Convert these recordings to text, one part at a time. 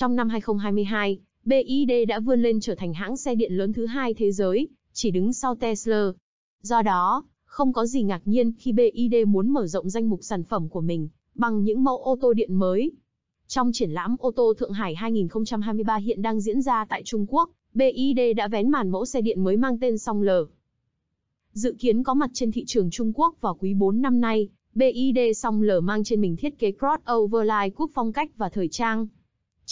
Trong năm 2022, BYD đã vươn lên trở thành hãng xe điện lớn thứ hai thế giới, chỉ đứng sau Tesla. Do đó, không có gì ngạc nhiên khi BYD muốn mở rộng danh mục sản phẩm của mình bằng những mẫu ô tô điện mới. Trong triển lãm ô tô Thượng Hải 2023 hiện đang diễn ra tại Trung Quốc, BYD đã vén màn mẫu xe điện mới mang tên Song L. Dự kiến có mặt trên thị trường Trung Quốc vào quý 4 năm nay, BYD Song L mang trên mình thiết kế crossover line cúp phong cách và thời trang,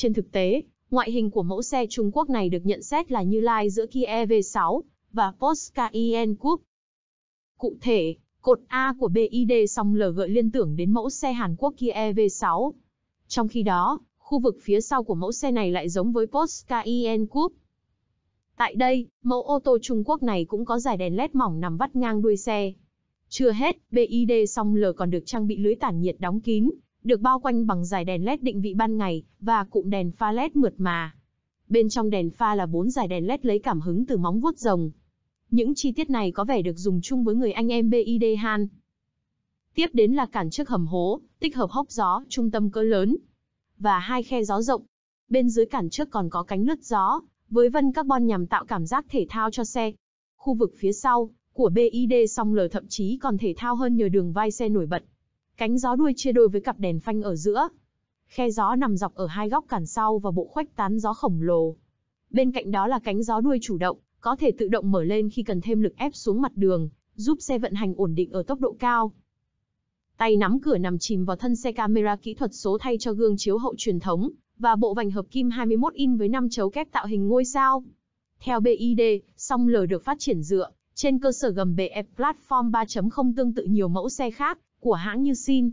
trên thực tế, ngoại hình của mẫu xe Trung Quốc này được nhận xét là như lai giữa Kia EV6 và Porsche Cayenne Coupe. Cụ thể, cột A của BID song L gợi liên tưởng đến mẫu xe Hàn Quốc Kia EV6. Trong khi đó, khu vực phía sau của mẫu xe này lại giống với Porsche Cayenne Coupe. Tại đây, mẫu ô tô Trung Quốc này cũng có dải đèn led mỏng nằm vắt ngang đuôi xe. Chưa hết, BID song L còn được trang bị lưới tản nhiệt đóng kín, được bao quanh bằng dải đèn led định vị ban ngày và cụm đèn pha led mượt mà. Bên trong đèn pha là bốn dải đèn led lấy cảm hứng từ móng vuốt rồng. Những chi tiết này có vẻ được dùng chung với người anh em BID Han. Tiếp đến là cản trước hầm hố, tích hợp hốc gió, trung tâm cỡ lớn và hai khe gió rộng. Bên dưới cản trước còn có cánh lướt gió với vân carbon nhằm tạo cảm giác thể thao cho xe. Khu vực phía sau của BID song L thậm chí còn thể thao hơn nhờ đường vai xe nổi bật. Cánh gió đuôi chia đôi với cặp đèn phanh ở giữa. Khe gió nằm dọc ở hai góc cản sau và bộ khoách tán gió khổng lồ. Bên cạnh đó là cánh gió đuôi chủ động, có thể tự động mở lên khi cần thêm lực ép xuống mặt đường, giúp xe vận hành ổn định ở tốc độ cao. Tay nắm cửa nằm chìm vào thân xe camera kỹ thuật số thay cho gương chiếu hậu truyền thống và bộ vành hợp kim 21 in với 5 chấu kép tạo hình ngôi sao. Theo BID, song L được phát triển dựa trên cơ sở gầm BF Platform 3.0 tương tự nhiều mẫu xe khác của hãng Như xin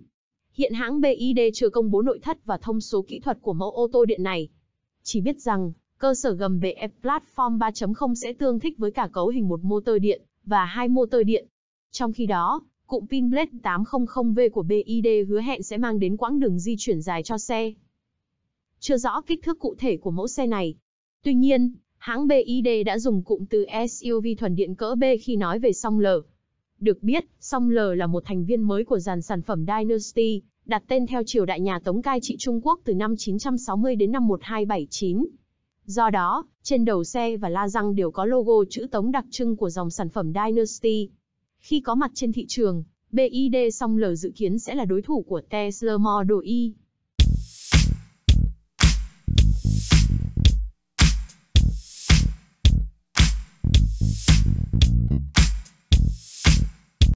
Hiện hãng BID chưa công bố nội thất và thông số kỹ thuật của mẫu ô tô điện này. Chỉ biết rằng, cơ sở gầm BF Platform 3.0 sẽ tương thích với cả cấu hình một motor điện và hai motor điện. Trong khi đó, cụm pin Blade 800V của BID hứa hẹn sẽ mang đến quãng đường di chuyển dài cho xe. Chưa rõ kích thước cụ thể của mẫu xe này. Tuy nhiên, hãng BID đã dùng cụm từ SUV thuần điện cỡ B khi nói về song lở được biết, Song L là một thành viên mới của dàn sản phẩm Dynasty, đặt tên theo triều đại nhà Tống cai trị Trung Quốc từ năm 960 đến năm 1279. Do đó, trên đầu xe và la răng đều có logo chữ Tống đặc trưng của dòng sản phẩm Dynasty. Khi có mặt trên thị trường, BID Song L dự kiến sẽ là đối thủ của Tesla Model Y.